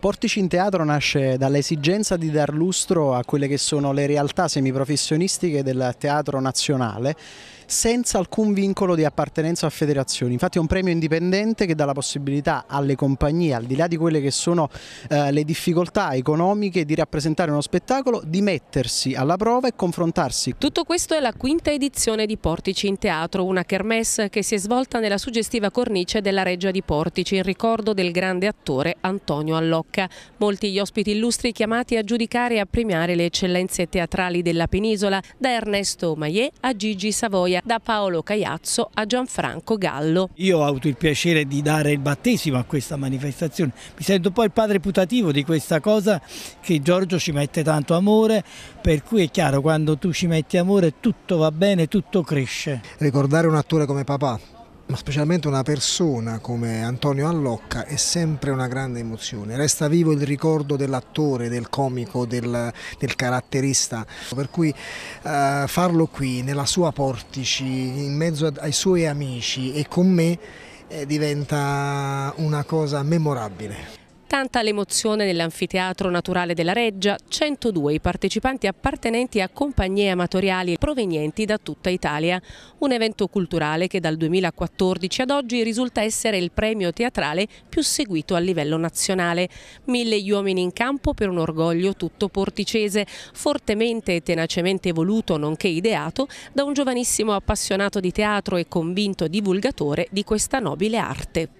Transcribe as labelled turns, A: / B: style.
A: Portici in Teatro nasce dall'esigenza di dar lustro a quelle che sono le realtà semiprofessionistiche del teatro nazionale senza alcun vincolo di appartenenza a federazioni. Infatti è un premio indipendente che dà la possibilità alle compagnie, al di là di quelle che sono eh, le difficoltà economiche di rappresentare uno spettacolo, di mettersi alla prova e confrontarsi.
B: Tutto questo è la quinta edizione di Portici in Teatro, una kermesse che si è svolta nella suggestiva cornice della Reggia di Portici in ricordo del grande attore Antonio Allocco. Molti gli ospiti illustri chiamati a giudicare e a premiare le eccellenze teatrali della penisola, da Ernesto Maillet a Gigi Savoia, da Paolo Caiazzo a Gianfranco Gallo.
C: Io ho avuto il piacere di dare il battesimo a questa manifestazione, mi sento poi il padre putativo di questa cosa che Giorgio ci mette tanto amore, per cui è chiaro quando
D: tu ci metti amore tutto va bene, tutto cresce. Ricordare un attore come papà ma specialmente una persona come Antonio Allocca è sempre una grande emozione, resta vivo il ricordo dell'attore, del comico, del, del caratterista, per cui eh, farlo qui nella sua portici, in mezzo ai suoi amici e con me eh, diventa una cosa memorabile.
B: Tanta l'emozione nell'anfiteatro naturale della Reggia, 102 i partecipanti appartenenti a compagnie amatoriali provenienti da tutta Italia. Un evento culturale che dal 2014 ad oggi risulta essere il premio teatrale più seguito a livello nazionale. Mille gli uomini in campo per un orgoglio tutto porticese, fortemente e tenacemente voluto nonché ideato da un giovanissimo appassionato di teatro e convinto divulgatore di questa nobile arte.